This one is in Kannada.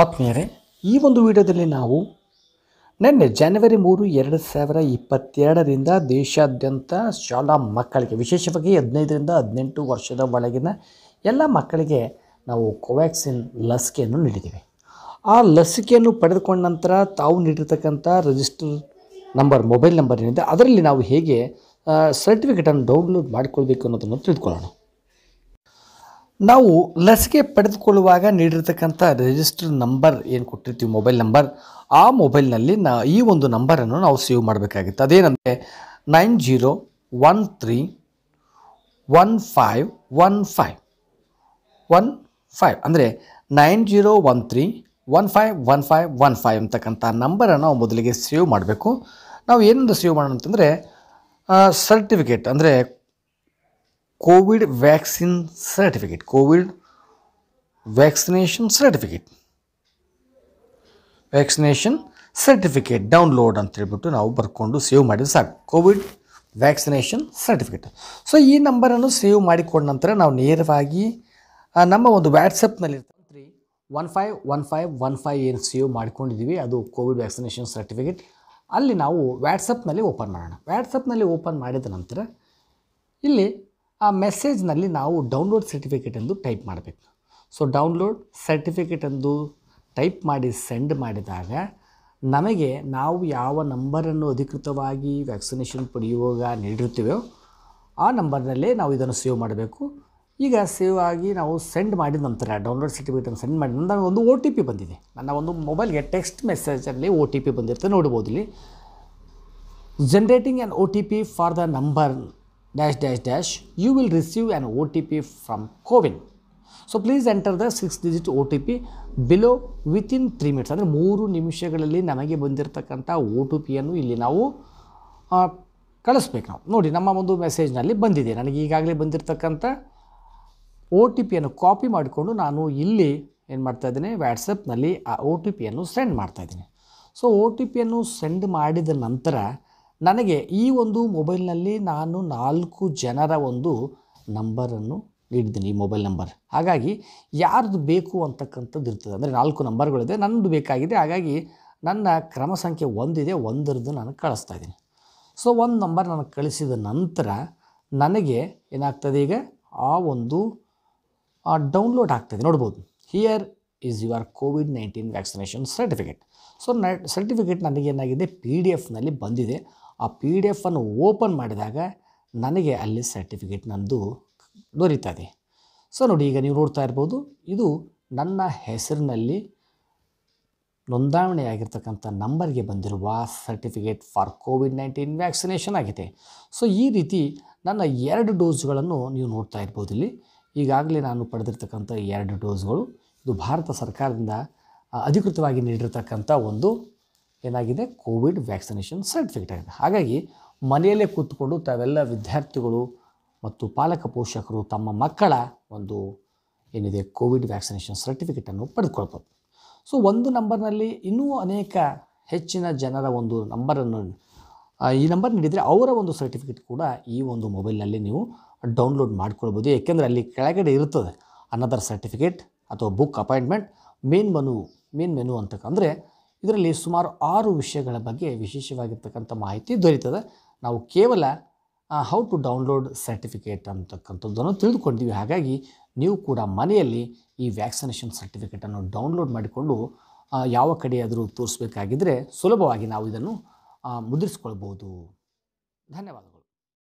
ಆತ್ಮೀಯರೇ ಈ ಒಂದು ವಿಡಿಯೋದಲ್ಲಿ ನಾವು ನಿನ್ನೆ ಜನವರಿ ಮೂರು ಎರಡು ಸಾವಿರ ಇಪ್ಪತ್ತೆರಡರಿಂದ ದೇಶಾದ್ಯಂತ ಶಾಲಾ ಮಕ್ಕಳಿಗೆ ವಿಶೇಷವಾಗಿ ಹದಿನೈದರಿಂದ ಹದಿನೆಂಟು ವರ್ಷದ ಒಳಗಿನ ಎಲ್ಲ ಮಕ್ಕಳಿಗೆ ನಾವು ಕೋವ್ಯಾಕ್ಸಿನ್ ಲಸಿಕೆಯನ್ನು ನೀಡಿದ್ದೀವಿ ಆ ಲಸಿಕೆಯನ್ನು ಪಡೆದುಕೊಂಡ ನಂತರ ತಾವು ನೀಡಿರ್ತಕ್ಕಂಥ ರಿಜಿಸ್ಟರ್ ನಂಬರ್ ಮೊಬೈಲ್ ನಂಬರ್ ಏನಿದೆ ಅದರಲ್ಲಿ ನಾವು ಹೇಗೆ ಸರ್ಟಿಫಿಕೇಟನ್ನು ಡೌನ್ಲೋಡ್ ಮಾಡಿಕೊಳ್ಬೇಕು ಅನ್ನೋದನ್ನು ತಿಳ್ಕೊಳ್ಳೋಣ ನಾವು ಲಸಿಕೆ ಪಡೆದುಕೊಳ್ಳುವಾಗ ನೀಡಿರತಕ್ಕಂಥ ರಿಜಿಸ್ಟರ್ ನಂಬರ್ ಏನು ಕೊಟ್ಟಿರ್ತೀವಿ ಮೊಬೈಲ್ ನಂಬರ್ ಆ ಮೊಬೈಲ್ನಲ್ಲಿ ನಾ ಈ ಒಂದು ನಂಬರನ್ನು ನಾವು ಸೇವ್ ಮಾಡಬೇಕಾಗಿತ್ತು ಅದೇನಂದರೆ nine zero one three one five one five one five ಅಂದರೆ nine zero one three one five one five one five ಅಂತಕ್ಕಂಥ ನಂಬರನ್ನು ನಾವು ಮೊದಲಿಗೆ ಸೇವ್ ಮಾಡಬೇಕು ನಾವು ಏನೊಂದು ಸೇವ್ ಮಾಡೋಣ ಅಂತಂದರೆ ಸರ್ಟಿಫಿಕೇಟ್ ಅಂದರೆ Covid vaccine certificate Covid vaccination certificate vaccination certificate download ಅಂತ ಹೇಳ್ಬಿಟ್ಟು ನಾವು ಬರ್ಕೊಂಡು ಸೇವ್ ಮಾಡಿದ್ರೆ ಸಾಕು ಕೋವಿಡ್ ವ್ಯಾಕ್ಸಿನೇಷನ್ ಸರ್ಟಿಫಿಕೇಟ್ ಸೊ ಈ ನಂಬರನ್ನು ಸೇವ್ ಮಾಡಿಕೊಂಡ ನಂತರ ನಾವು ನೇರವಾಗಿ ನಮ್ಮ ಒಂದು ವ್ಯಾಟ್ಸಪ್ನಲ್ಲಿ one five one five one five ಏನು ಸೇವ್ ಮಾಡ್ಕೊಂಡಿದ್ದೀವಿ ಅದು ಕೋವಿಡ್ ವ್ಯಾಕ್ಸಿನೇಷನ್ ಸರ್ಟಿಫಿಕೇಟ್ ಅಲ್ಲಿ ನಾವು ವ್ಯಾಟ್ಸಪ್ನಲ್ಲಿ ಓಪನ್ ಮಾಡೋಣ ವ್ಯಾಟ್ಸಪ್ನಲ್ಲಿ ಓಪನ್ ಮಾಡಿದ ನಂತರ ಇಲ್ಲಿ ಆ ಮೆಸೇಜ್ನಲ್ಲಿ ನಾವು ಡೌನ್ಲೋಡ್ ಸರ್ಟಿಫಿಕೇಟ್ ಎಂದು ಟೈಪ್ ಮಾಡಬೇಕು ಸೊ ಡೌನ್ಲೋಡ್ ಸರ್ಟಿಫಿಕೇಟ್ ಎಂದು ಟೈಪ್ ಮಾಡಿ ಸೆಂಡ್ ಮಾಡಿದಾಗ ನಮಗೆ ನಾವು ಯಾವ ನಂಬರನ್ನು ಅಧಿಕೃತವಾಗಿ ವ್ಯಾಕ್ಸಿನೇಷನ್ ಪಡೆಯುವಾಗ ನೀಡಿರ್ತೀವೋ ಆ ನಂಬರ್ನಲ್ಲೇ ನಾವು ಇದನ್ನು ಸೇವ್ ಮಾಡಬೇಕು ಈಗ ಸೇವ್ ಆಗಿ ನಾವು ಸೆಂಡ್ ಮಾಡಿದ ನಂತರ ಡೌನ್ಲೋಡ್ ಸರ್ಟಿಫಿಕೇಟನ್ನು ಸೆಂಡ್ ಮಾಡಿದ ನಂತರ ಒಂದು ಒ ಟಿ ಪಿ ಬಂದಿದೆ ನನ್ನ ಒಂದು ಮೊಬೈಲ್ಗೆ ಟೆಕ್ಸ್ಟ್ ಮೆಸೇಜಲ್ಲಿ ಒ ಟಿ ಪಿ ಬಂದಿರುತ್ತೆ ನೋಡ್ಬೋದು ಇಲ್ಲಿ generating an O T P for the number dash dash you will receive will receive T P from CoWIN so please enter the six digit O T P below within three minutes ಅಂದರೆ ಮೂರು ನಿಮಿಷಗಳಲ್ಲಿ ನಮಗೆ ಬಂದಿರತಕ್ಕಂಥ ಓ ಟಿ ಪಿಯನ್ನು ಇಲ್ಲಿ ನಾವು ಕಳಿಸ್ಬೇಕು ನಾವು ನೋಡಿ ನಮ್ಮ ಒಂದು ಮೆಸೇಜ್ನಲ್ಲಿ ಬಂದಿದೆ ನನಗೆ ಈಗಾಗಲೇ ಬಂದಿರತಕ್ಕಂಥ ಒ ಟಿ ಪಿಯನ್ನು ಕಾಪಿ ಮಾಡಿಕೊಂಡು ನಾನು ಇಲ್ಲಿ ಏನು ಮಾಡ್ತಾಯಿದ್ದೀನಿ ವ್ಯಾಟ್ಸಪ್ನಲ್ಲಿ ಆ ಒ ಟಿ ಪಿಯನ್ನು ಸೆಂಡ್ ಮಾಡ್ತಾಯಿದ್ದೀನಿ ಸೊ ಒ ಟಿ ಪಿಯನ್ನು ಸೆಂಡ್ ಮಾಡಿದ ನಂತರ ನನಗೆ ಈ ಒಂದು ಮೊಬೈಲ್ನಲ್ಲಿ ನಾನು ನಾಲ್ಕು ಜನರ ಒಂದು ನಂಬರನ್ನು ನೀಡಿದ್ದೀನಿ ಈ ಮೊಬೈಲ್ ನಂಬರ್ ಹಾಗಾಗಿ ಯಾರ್ದು ಬೇಕು ಅಂತಕ್ಕಂಥದ್ದು ಇರ್ತದೆ ಅಂದರೆ ನಾಲ್ಕು ನಂಬರ್ಗಳಿದೆ ನನ್ನದು ಬೇಕಾಗಿದೆ ಹಾಗಾಗಿ ನನ್ನ ಕ್ರಮ ಸಂಖ್ಯೆ ಒಂದಿದೆ ಒಂದರದ್ದು ನಾನು ಕಳಿಸ್ತಾ ಇದ್ದೀನಿ ಸೊ ಒಂದು ನಂಬರ್ ನಾನು ಕಳಿಸಿದ ನಂತರ ನನಗೆ ಏನಾಗ್ತದೆ ಈಗ ಆ ಒಂದು ಡೌನ್ಲೋಡ್ ಆಗ್ತದೆ ನೋಡ್ಬೋದು here is your Covid nineteen vaccination certificate so ನ ಸರ್ಟಿಫಿಕೇಟ್ ನನಗೇನಾಗಿದೆ ಪಿ ಡಿ ಎಫ್ನಲ್ಲಿ ಬಂದಿದೆ ಆ ಪಿ ಡಿ ಎಫನ್ನು ಓಪನ್ ಮಾಡಿದಾಗ ನನಗೆ ಅಲ್ಲಿ ಸರ್ಟಿಫಿಕೇಟ್ ನನ್ನದು ದೊರೀತದೆ ಸೊ ನೋಡಿ ಈಗ ನೀವು ನೋಡ್ತಾ ಇರ್ಬೋದು ಇದು ನನ್ನ ಹೆಸರಿನಲ್ಲಿ ನೋಂದಾವಣೆಯಾಗಿರ್ತಕ್ಕಂಥ ನಂಬರ್ಗೆ ಬಂದಿರುವ certificate for Covid nineteen vaccination ಆಗಿದೆ ಸೊ ಈ ರೀತಿ ನನ್ನ ಎರಡು ಡೋಸ್ಗಳನ್ನು ನೀವು ನೋಡ್ತಾ ಇರ್ಬೋದು ಇಲ್ಲಿ ಈಗಾಗಲೇ ನಾನು ಪಡೆದಿರ್ತಕ್ಕಂಥ ಎರಡು ಡೋಸ್ಗಳು ಇದು ಭಾರತ ಸರ್ಕಾರದಿಂದ ಅಧಿಕೃತವಾಗಿ ನೀಡಿರತಕ್ಕಂಥ ಒಂದು ಏನಾಗಿದೆ ಕೋವಿಡ್ ವ್ಯಾಕ್ಸಿನೇಷನ್ ಸರ್ಟಿಫಿಕೇಟ್ ಆಗಿದೆ ಹಾಗಾಗಿ ಮನೆಯಲ್ಲೇ ಕೂತ್ಕೊಂಡು ತಾವೆಲ್ಲ ವಿದ್ಯಾರ್ಥಿಗಳು ಮತ್ತು ಪಾಲಕ ಪೋಷಕರು ತಮ್ಮ ಮಕ್ಕಳ ಒಂದು ಏನಿದೆ ಕೋವಿಡ್ ವ್ಯಾಕ್ಸಿನೇಷನ್ ಸರ್ಟಿಫಿಕೇಟನ್ನು ಪಡೆದುಕೊಳ್ಬೋದು ಸೊ ಒಂದು ನಂಬರ್ನಲ್ಲಿ ಇನ್ನೂ ಅನೇಕ ಹೆಚ್ಚಿನ ಜನರ ಒಂದು ನಂಬರನ್ನು ಈ ನಂಬರ್ ನೀಡಿದರೆ ಅವರ ಒಂದು ಸರ್ಟಿಫಿಕೇಟ್ ಕೂಡ ಈ ಒಂದು ಮೊಬೈಲ್ನಲ್ಲಿ ನೀವು ಡೌನ್ಲೋಡ್ ಮಾಡ್ಕೊಳ್ಬೋದು ಏಕೆಂದರೆ ಅಲ್ಲಿ ಕೆಳಗಡೆ ಇರುತ್ತದೆ ಅನದರ್ ಸರ್ಟಿಫಿಕೇಟ್ ಅಥವಾ book appointment main menu main menu ಅಂತಕ್ಕಂದರೆ ಇದರಲ್ಲಿ ಸುಮಾರು ಆರು ವಿಷಯಗಳ ಬಗ್ಗೆ ವಿಶೇಷವಾಗಿರ್ತಕ್ಕಂಥ ಮಾಹಿತಿ ದೊರೀತದೆ ನಾವು ಕೇವಲ ಹೌ ಟು ಡೌನ್ಲೋಡ್ ಸರ್ಟಿಫಿಕೇಟ್ ಅಂತಕ್ಕಂಥದ್ದನ್ನು ತಿಳಿದುಕೊಂಡಿದ್ದೀವಿ ಹಾಗಾಗಿ ನೀವು ಕೂಡ ಮನೆಯಲ್ಲಿ ಈ ವ್ಯಾಕ್ಸಿನೇಷನ್ ಸರ್ಟಿಫಿಕೇಟನ್ನು ಡೌನ್ಲೋಡ್ ಮಾಡಿಕೊಂಡು ಯಾವ ಕಡೆಯಾದರೂ ತೋರಿಸಬೇಕಾಗಿದ್ದರೆ ಸುಲಭವಾಗಿ ನಾವು ಇದನ್ನು ಮುದ್ರಿಸ್ಕೊಳ್ಬೋದು ಧನ್ಯವಾದಗಳು